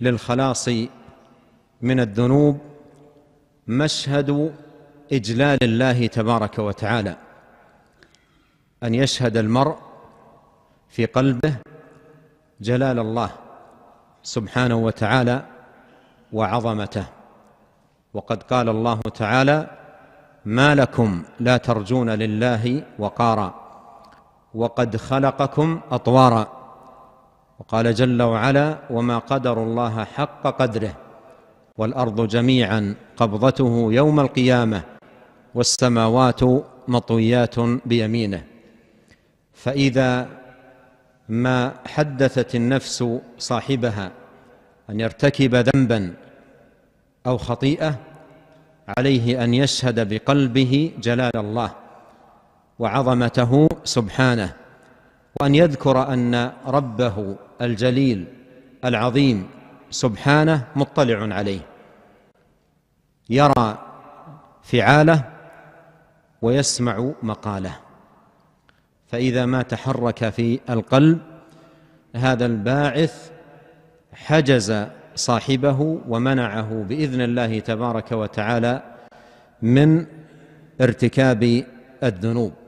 للخلاص من الذنوب مشهد إجلال الله تبارك وتعالى أن يشهد المرء في قلبه جلال الله سبحانه وتعالى وعظمته وقد قال الله تعالى ما لكم لا ترجون لله وقارا وقد خلقكم أطوارا وقال جل وعلا وما قدر الله حق قدره والأرض جميعا قبضته يوم القيامة والسماوات مطويات بيمينه فإذا ما حدثت النفس صاحبها أن يرتكب ذنبا أو خطيئة عليه أن يشهد بقلبه جلال الله وعظمته سبحانه وأن يذكر أن ربه الجليل العظيم سبحانه مطلع عليه يرى فعاله ويسمع مقاله فإذا ما تحرك في القلب هذا الباعث حجز صاحبه ومنعه بإذن الله تبارك وتعالى من ارتكاب الذنوب